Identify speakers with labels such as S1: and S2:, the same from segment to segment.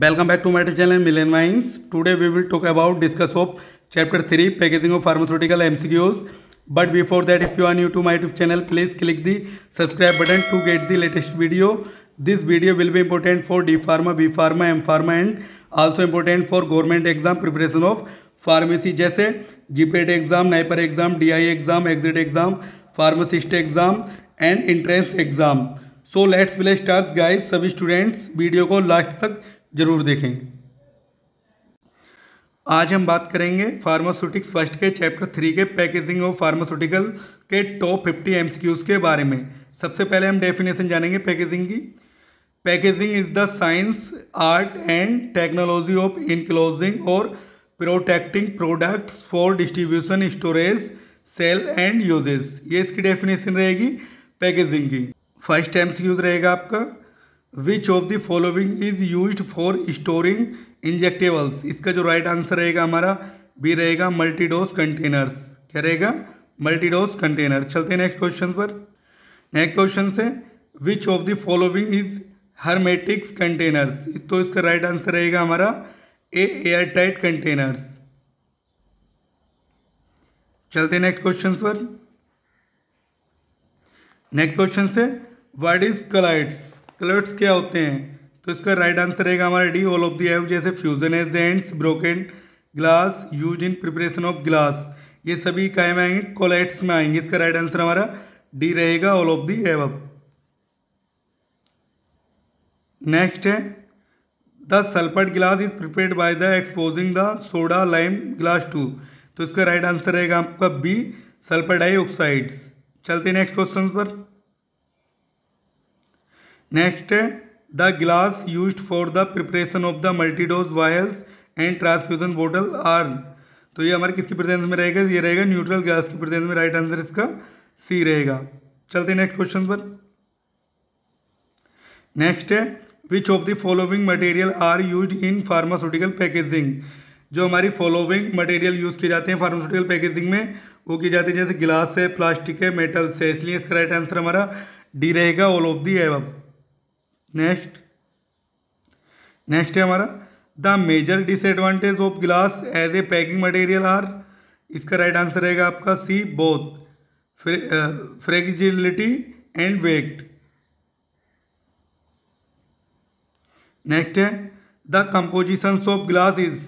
S1: welcome back to my channel Million Minds today we will talk about discuss of chapter three packaging of pharmaceutical MCQs but before that if you are new to my channel please click the subscribe button to get the latest video this video will भी important for D pharma B pharma M pharma and also important for government exam preparation of pharmacy जैसे GPAT exam NIPER exam D I exam exit exam pharmacist exam and entrance exam so let's we'll start guys सभी students video को last तक ज़रूर देखें आज हम बात करेंगे फार्मास्यूटिक्स फर्स्ट के चैप्टर थ्री के पैकेजिंग ऑफ फार्मास्यूटिकल के टॉप फिफ्टी एम के बारे में सबसे पहले हम डेफिनेशन जानेंगे पैकेजिंग की packaging is the science art and technology of enclosing और protecting products for distribution storage sale and uses ये इसकी डेफिनेशन रहेगी पैकेजिंग की फर्स्ट एम्स यूज रहेगा आपका which of the following is use for storing injectables इसका जो right answer रहेगा हमारा बी रहेगा मल्टीडोज कंटेनर्स क्या रहेगा मल्टीडोज कंटेनर चलते हैं नेक्स्ट क्वेश्चन पर नेक्स्ट क्वेश्चन है which of the following is hermetics containers तो इसका राइट आंसर रहेगा हमारा ए एयर टाइट कंटेनर्स चलते हैं नेक्स्ट क्वेश्चन पर नेक्स्ट क्वेश्चन से व्हाट इज कलाइट्स क्लोट्स क्या होते हैं तो इसका राइट आंसर रहेगा हमारा D all of the above जैसे fusion agents broken glass use in preparation of glass ये सभी कायम में आएंगे कोलेट्स में आएंगे इसका राइट आंसर हमारा डी रहेगा all of the above next है the sulphured glass is prepare by the exposing the soda lime glass to तो इसका राइट आंसर रहेगा आपका बी सल्फर डाइऑक्साइड्स चलते नेक्स्ट क्वेश्चन पर नेक्स्ट है the glass use for the preparation of the मल्टीडोज vials and transfusion bottle are तो ये हमारे किसकी प्रेजेंस में रहेगा ये रहेगा न्यूट्रल ग्लास की प्रेजेंस में राइट आंसर इसका सी रहेगा चलते नेक्स्ट क्वेश्चन पर नेक्स्ट है which of the following material are use in pharmaceutical packaging जो हमारी फॉलोविंग मटेरियल यूज़ किए जाते हैं फार्मास्यूटिकल पैकेजिंग में वो किए जाते हैं जैसे गिलास है प्लास्टिक है मेटल्स है इसलिए इसका राइट आंसर हमारा डी रहेगा all of the above next next है हमारा the major disadvantage of glass as a packing material are इसका राइट आंसर रहेगा आपका C both fragility and weight next है the compositions of glass is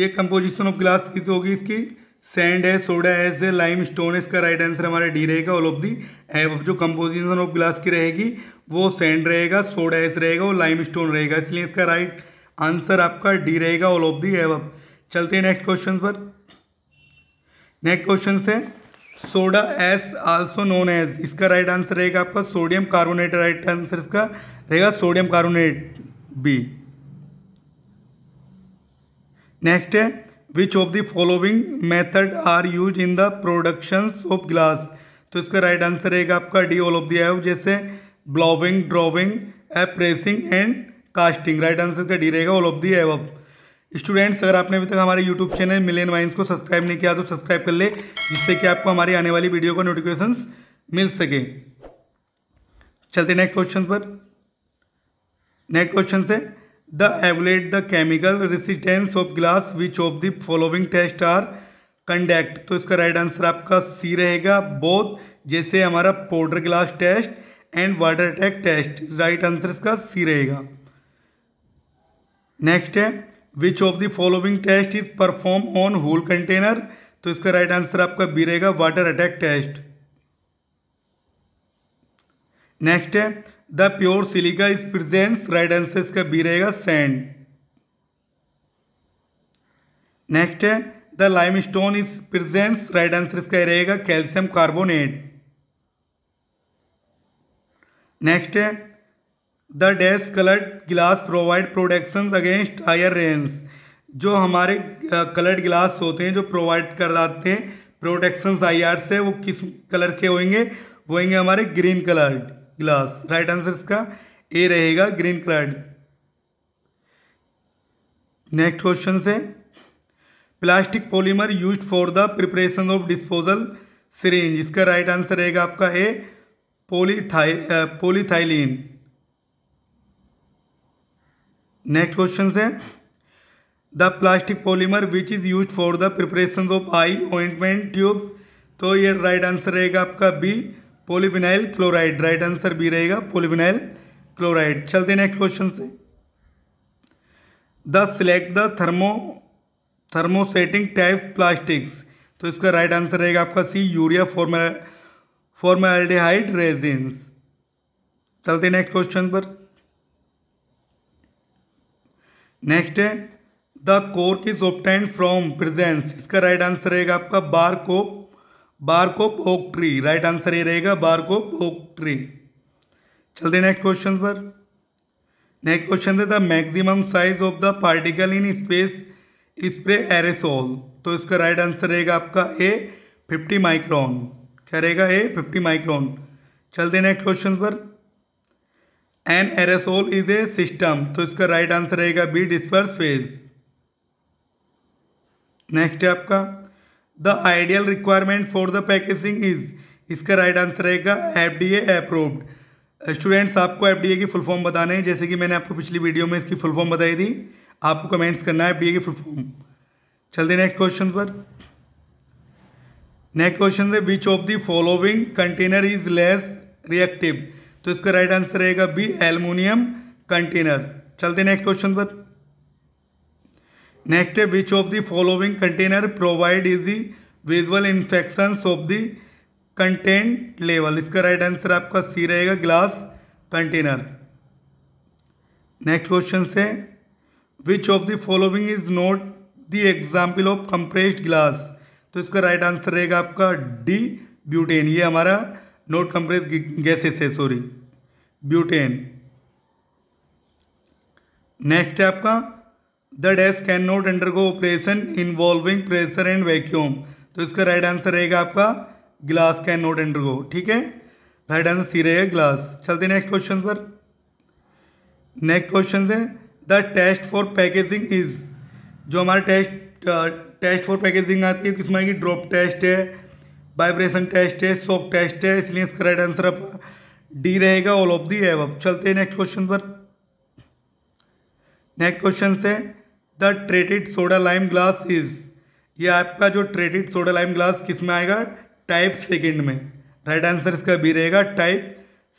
S1: ये composition of glass किस होगी इसकी सैंड है सोडा एस है लाइम स्टोन इसका राइट आंसर हमारा डी रहेगा ऑल ऑफ दी एब जो कंपोजिशन ऑफ ग्लास की रहेगी वो सैंड रहेगा सोडा एस रहेगा और लाइम स्टोन रहेगा इसलिए इसका राइट आंसर आपका डी रहेगा ऑल ऑफ दी एव चलते हैं नेक्स्ट क्वेश्चन पर नेक्स्ट क्वेश्चन है soda ash also known as इसका राइट आंसर रहेगा आपका सोडियम कार्बोनेट राइट आंसर इसका रहेगा सोडियम कार्बोनेट बी नेक्स्ट है which of the following method are use in the productions of glass तो इसका राइट आंसर रहेगा आपका D all of the above जैसे blowing drawing pressing and casting right answer का D रहेगा all of the above students अगर आपने अभी तक हमारे यूट्यूब चैनल मिलियन वाइन्स को सब्सक्राइब नहीं किया तो सब्सक्राइब कर ले जिससे कि आपको हमारी आने वाली वीडियो का नोटिफिकेशन मिल सके चलते नेक्स्ट क्वेश्चन पर नेक्स्ट क्वेश्चन से the evaluate the chemical resistance of glass which of the following test are conduct तो इसका राइट आंसर आपका सी रहेगा बोथ जैसे हमारा powder glass test and water attack test right answer इसका C रहेगा नेक्स्ट है which of the following test is perform on whole container तो इसका राइट आंसर आपका बी रहेगा वाटर अटैक टेस्ट नेक्स्ट है the pure silica is presence right answer इसका B रहेगा सैंड नेक्स्ट है the lime stone is presence right answer इसका रहेगा कैल्शियम कार्बोनेट नेक्स्ट है द डैश कलर्ड गिलास provide protection against higher rays जो हमारे कलर्ड गिलास होते हैं जो प्रोवाइड जाते हैं प्रोटेक्शन आई से वो किस कलर के होंगे वो होंगे हमारे green coloured glass right answer इसका ए रहेगा ग्रीन कलर्ड नेक्स्ट क्वेश्चन से plastic polymer used for the preparation of disposal syringe इसका राइट आंसर रहेगा आपका ए पोलीथाई पोलीथाइलिन नेक्स्ट क्वेश्चन से the plastic polymer which is use for the preparation of eye ointment tubes तो ये right answer रहेगा आपका B polyvinyl chloride right answer B रहेगा पोलिविनाइल क्लोराइड चलते नेक्स्ट क्वेश्चन से the select the thermo thermosetting type plastics तो इसका right answer रहेगा आपका C urea formal formaldehyde resins चलते नेक्स्ट क्वेश्चन पर नेक्स्ट है the cork is obtained from presence इसका राइट आंसर रहेगा आपका bark of bark of oak tree right answer ये रहेगा बारको ओक ट्री चलते नेक्स्ट क्वेश्चन पर नेक्स्ट क्वेश्चन है the maximum size of the particle in space spray aerosol तो इसका राइट आंसर रहेगा आपका ए फिफ्टी माइक्रोन क्या रहेगा ए फिफ्टी माइक्रोन चलते नेक्स्ट क्वेश्चन पर an aerosol is a system तो इसका राइट आंसर रहेगा बी डिस्पर्स फेज नेक्स्ट है आपका the ideal requirement for the packaging is इसका राइट आंसर रहेगा एफ डी अप्रूव्ड स्टूडेंट्स आपको एफ डी ए की फुल फॉर्म बताना है जैसे कि मैंने आपको पिछली वीडियो में इसकी फुल फॉर्म बताई थी आपको कमेंट्स करना है एफ डी ए की फुल फॉर्म चलते नेक्स्ट क्वेश्चन पर नेक्स्ट क्वेश्चन है which of the following container is less reactive तो इसका राइट आंसर रहेगा बी एलमोनियम कंटेनर चलते नेक्स्ट क्वेश्चन पर next which of the following container provide is the visual infection of the content level इसका right answer आपका C रहेगा glass container next question से which of the following is not the example of compressed glass तो इसका right answer रहेगा आपका D butane ये हमारा नॉट कंप्रेस गैसेस है सॉरी ब्यूटेन नेक्स्ट है आपका the desk can not undergo operation involving pressure and vacuum तो इसका राइट आंसर रहेगा आपका ग्लास कैन नॉट अंडरगो ठीक है राइट आंसर सी रहेगा ग्लास चलते नेक्स्ट क्वेश्चन पर नेक्स्ट क्वेश्चन है the test for packaging is जो हमारा टेस्ट टेस्ट फॉर पैकेजिंग आती है किसमें आएगी ड्रॉप टेस्ट है वाइब्रेशन टेस्ट है सॉक टेस्ट है इसलिए इसका राइट आंसर आप डी रहेगा ऑल ऑफ दी है अब चलते हैं नेक्स्ट क्वेश्चन पर नेक्स्ट क्वेश्चन है the treated soda lime glass is ये आपका जो ट्रेटेड सोडा लाइम ग्लास किस में आएगा टाइप सेकेंड में राइट आंसर इसका बी रहेगा टाइप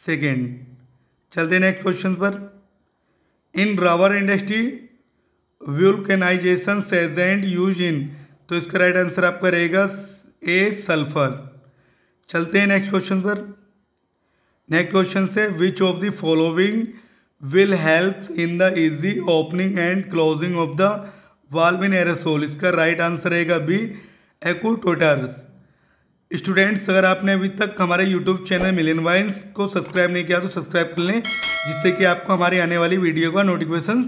S1: सेकेंड चलते नेक्स्ट क्वेश्चन पर in rubber industry says and use in तो इसका राइट आंसर आपका रहेगा ए सल्फर चलते हैं नेक्स्ट क्वेश्चन पर नेक्स्ट क्वेश्चन से which of the following will help in the easy opening and closing of the valve in aerosol इसका right answer रहेगा बी एक्ूटोटर्स स्टूडेंट्स अगर आपने अभी तक हमारे यूट्यूब चैनल मिलियन वाइन्स को सब्सक्राइब नहीं किया तो सब्सक्राइब कर लें जिससे कि आपको हमारी आने वाली वीडियो का नोटिफिकेशन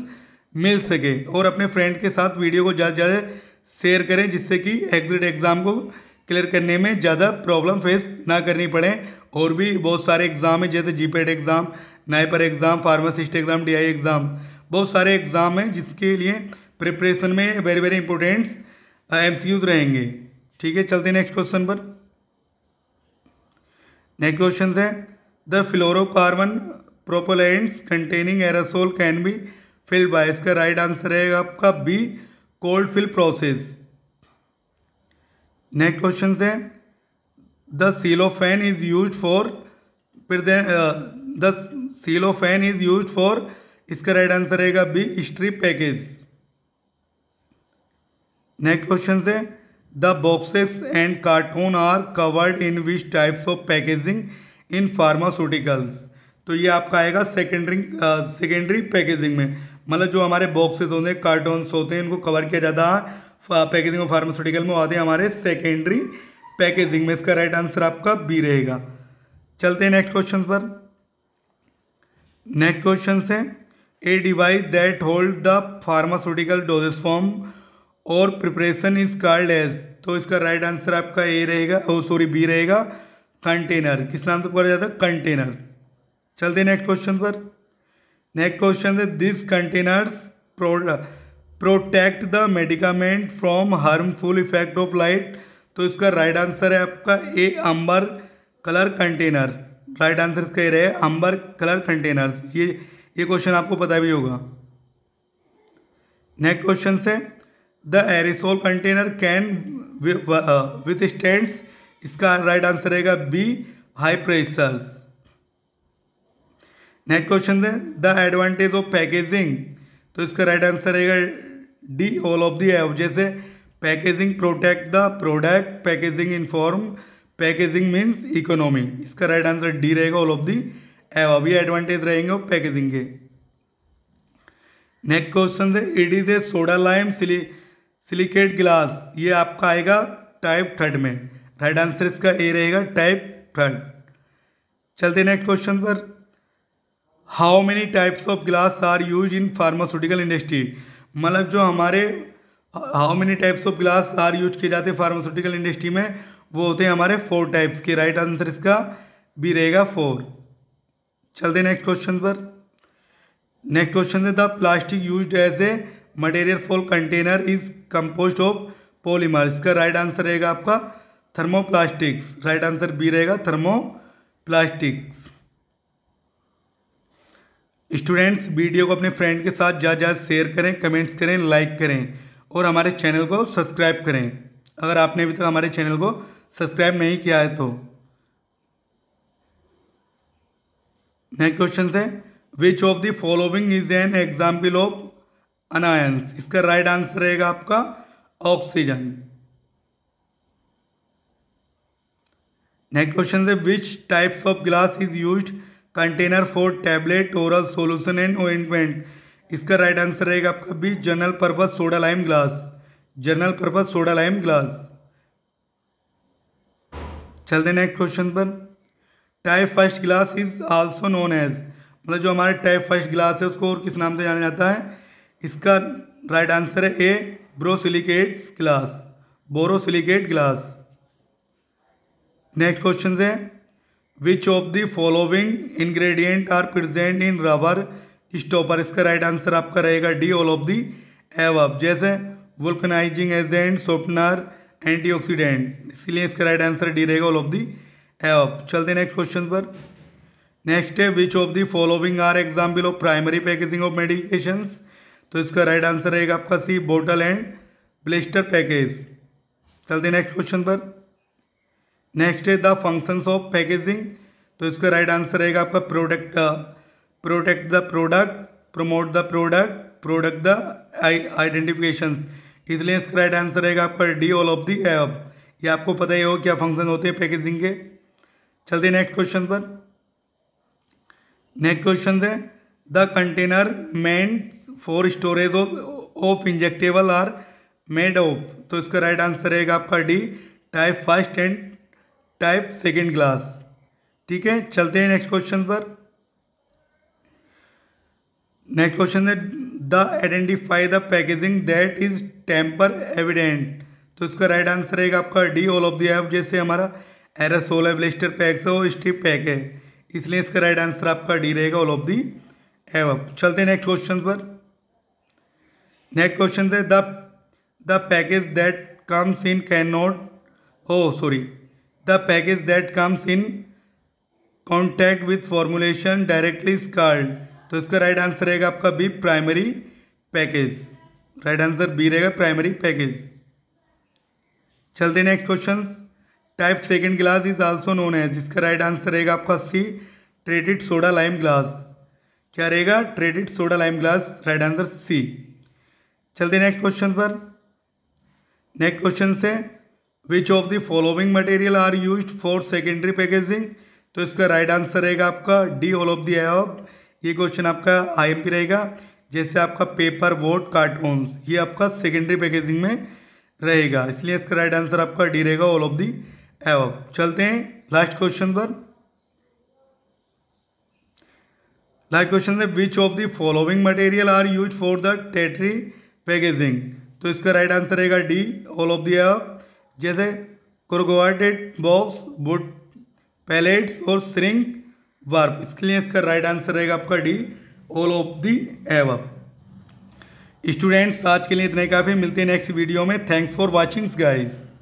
S1: मिल सके और अपने फ्रेंड के साथ वीडियो को ज़्यादा से ज़्यादा शेयर करें जिससे कि एग्जिट एग्ज़ाम को क्लियर करने में ज़्यादा प्रॉब्लम फेस ना करनी पड़े और भी बहुत सारे एग्ज़ाम हैं जैसे G exam NIPER exam pharmacist exam D exam बहुत सारे एग्ज़ाम हैं जिसके लिए प्रिपरेशन में वेरी वेरी इंपॉर्टेंट्स एम रहेंगे ठीक है चलते नेक्स्ट क्वेश्चन पर नेक्स्ट क्वेश्चन है the fluorocarbon propellants containing aerosol can be filled by इसका राइट आंसर रहेगा आपका B cold fill process next question है the cellophane is use for present the fan is use for इसका right answer रहेगा B strip package next question से the boxes and cartoon are covered in which types of packaging in pharmaceuticals तो ये आपका आएगा secondary secondary packaging में मतलब जो हमारे बॉक्सेस होते हैं कार्टून्स होते हैं इनको कवर किया जाता है पैकेजिंग और फार्मास्यूटिकल में आते हैं हमारे सेकेंडरी पैकेजिंग में इसका राइट आंसर आपका बी रहेगा चलते हैं नेक्स्ट क्वेश्चन पर नेक्स्ट क्वेश्चन है a device that hold the pharmaceutical doses form और प्रिपरेशन इज कार्ड एज तो इसका राइट right आंसर आपका ए रहेगा ओ सॉरी बी रहेगा कंटेनर किस नाम से पढ़ा जाता है कंटेनर चलते नेक्स्ट क्वेश्चन पर नेक्स्ट क्वेश्चन है this containers protect the medicament from harmful effect of light तो इसका राइट right आंसर है आपका A amber colour container right answer इसका ये रहे अंबर कलर कंटेनर्स ये ये क्वेश्चन आपको पता भी होगा नेक्स्ट क्वेश्चन से the aerosol container can withstands इसका राइट आंसर रहेगा B high pressures next question है द एडवांटेज ऑफ पैकेजिंग तो इसका राइट आंसर रहेगा D all of the above जैसे packaging protect the product packaging inform packaging means economy इसका right answer D रहेगा all of the above अभी advantage रहेंगे packaging के नेक्स्ट क्वेश्चन है it is a soda lime silly silicate glass ये आपका आएगा टाइप थर्ड में राइट आंसर इसका ए रहेगा टाइप थर्ड चलते नेक्स्ट क्वेश्चन पर how many types of glass are use in pharmaceutical industry मतलब जो हमारे how many types of glass are use किए जाते हैं फार्मास्यूटिकल इंडस्ट्री में वो होते हैं हमारे फोर टाइप्स के राइट आंसर इसका बी रहेगा फोर चलते नेक्स्ट क्वेश्चन पर नेक्स्ट क्वेश्चन है the plastic use as a material for container is compose of polymer इसका राइट आंसर रहेगा आपका थर्मोप्लास्टिक्स राइट आंसर बी रहेगा थर्मो प्लास्टिक्स स्टूडेंट्स वीडियो को अपने फ्रेंड के साथ ज़्यादा ज़्यादा शेयर करें कमेंट्स करें लाइक करें और हमारे चैनल को सब्सक्राइब करें अगर आपने अभी तक हमारे चैनल को सब्सक्राइब नहीं किया है तो नेक्स्ट क्वेश्चन है which of the following is an example of anions इसका राइट आंसर रहेगा आपका ऑक्सीजन नेक्स्ट क्वेश्चन है which types of glass is use container for tablet oral solution and ointment इसका राइट आंसर रहेगा आपका B general purpose soda lime glass general purpose soda lime glass चलते next question पर type first glass is also known as मतलब जो हमारे type first glass है उसको और किस नाम से जाना जाता है इसका राइट आंसर है A borosilicates glass borosilicate glass next question है which of the following ingredient are present in rubber stopper इसका राइट आंसर आपका रहेगा D all of the above जैसे वुल्कनाइजिंग एजेंट सोपनर एंटीऑक्सीडेंट इसलिए इसका राइट आंसर डी रहेगा all of the above चलते next question पर नेक्स्ट है which of the following are example of primary packaging of medications तो इसका राइट आंसर रहेगा आपका C bottle and blister package चलते नेक्स्ट क्वेश्चन पर नेक्स्ट है द फंक्शंस ऑफ पैकेजिंग तो इसका राइट आंसर रहेगा आपका product protect the product promote the product product the identification इसलिए इसका राइट आंसर रहेगा आपका डी ऑल ऑफ दी अब ये आपको पता ही हो क्या फंक्शन होते हैं पैकेजिंग के चलते नेक्स्ट क्वेश्चन पर नेक्स्ट क्वेश्चन है the container meant for storage of injectable are made of तो इसका राइट आंसर रहेगा आपका D type first and type second glass ठीक है चलते हैं नेक्स्ट क्वेश्चन पर नेक्स्ट क्वेश्चन है the identify the packaging that is tamper evident तो इसका राइट आंसर रहेगा आपका D all of the above जैसे हमारा एरासोल है ब्लिस्टर पैक है और स्टिप पैक है इसलिए इसका राइट आंसर आपका डी रहेगा ऑल ऑफ दी एव चलते हैं नेक्स्ट क्वेश्चन पर नेक्स्ट क्वेश्चन है the the package that comes in can not oh sorry the package that comes in contact with formulation directly card तो इसका right answer रहेगा आपका B primary package right answer B रहेगा primary package चलते next question type second glass is also known as इसका right answer रहेगा आपका C treated soda lime glass क्या रहेगा treated soda lime glass right answer C चलते next question पर next question से which of the following material are use for secondary packaging तो इसका राइट आंसर रहेगा आपका डी ऑल ऑफ दी एब ये क्वेश्चन आपका आईएमपी रहेगा जैसे आपका पेपर वोट कार्टून्स ये आपका सेकेंडरी पैकेजिंग में रहेगा इसलिए इसका राइट आंसर आपका डी रहेगा ऑल ऑफ दी एव चलते हैं लास्ट क्वेश्चन पर लास्ट क्वेश्चन है which of the following material are use for the tertiary packaging तो इसका राइट आंसर रहेगा D all of the above जैसे क्रोकोवाटेड बॉक्स बुट पैलेट्स और सरिंग वर्ब इसके लिए इसका राइट आंसर रहेगा आपका D all of the above students आज के लिए इतने काफ़ी मिलते हैं नेक्स्ट वीडियो में थैंक्स फॉर वॉचिंग्स गाइज़